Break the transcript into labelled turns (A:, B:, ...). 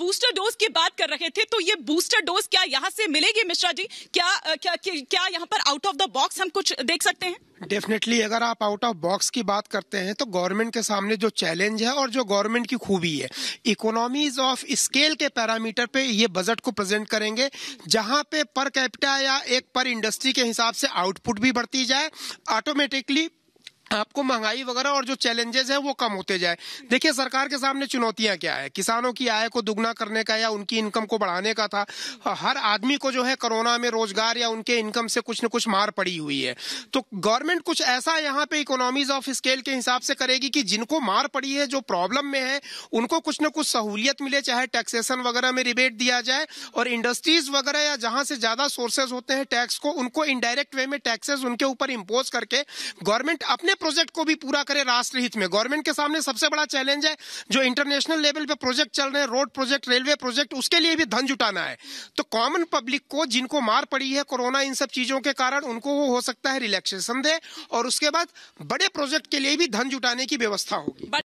A: booster dose की बात कर रहे थे तो ये बूस्टर डोज क्या यहाँ से मिलेगी मिश्रा जी क्या क्या क्या यहाँ पर आउट ऑफ द बॉक्स हम कुछ देख सकते हैं
B: डेफिनेटली अगर आप आउट ऑफ बॉक्स की बात करते हैं तो गवर्नमेंट के सामने जो चैलेंज है और जो गवर्नमेंट की खूबी है इकोनॉमीज ऑफ स्केल के पैरामीटर पे ये बजट को प्रेजेंट करेंगे जहां पे पर कैपिटा या एक पर इंडस्ट्री के हिसाब से आउटपुट भी बढ़ती जाए ऑटोमेटिकली आपको महंगाई वगैरह और जो चैलेंजेस हैं वो कम होते जाए देखिए सरकार के सामने चुनौतियां क्या है किसानों की आय को दुगना करने का या उनकी इनकम को बढ़ाने का था हर आदमी को जो है कोरोना में रोजगार या उनके इनकम से कुछ न कुछ मार पड़ी हुई है तो गवर्नमेंट कुछ ऐसा यहाँ पे इकोनॉमीज ऑफ स्केल के हिसाब से करेगी कि जिनको मार पड़ी है जो प्रॉब्लम में है उनको कुछ न कुछ सहूलियत मिले चाहे टैक्सेशन वगैरह में रिबेट दिया जाए और इंडस्ट्रीज वगैरह या जहां से ज्यादा सोर्सेज होते हैं टैक्स को उनको इनडायरेक्ट वे में टैक्सेस उनके ऊपर इम्पोज करके गवर्नमेंट अपने प्रोजेक्ट को भी पूरा करे हित में गवर्नमेंट के सामने सबसे बड़ा चैलेंज है जो इंटरनेशनल लेवल पे प्रोजेक्ट चल रहे हैं रोड प्रोजेक्ट रेलवे प्रोजेक्ट उसके लिए भी धन जुटाना है तो कॉमन पब्लिक को जिनको मार पड़ी है कोरोना इन सब चीजों के कारण उनको वो हो सकता है रिलैक्सेशन दे और उसके बाद बड़े प्रोजेक्ट के
A: लिए भी धन जुटाने की व्यवस्था होगी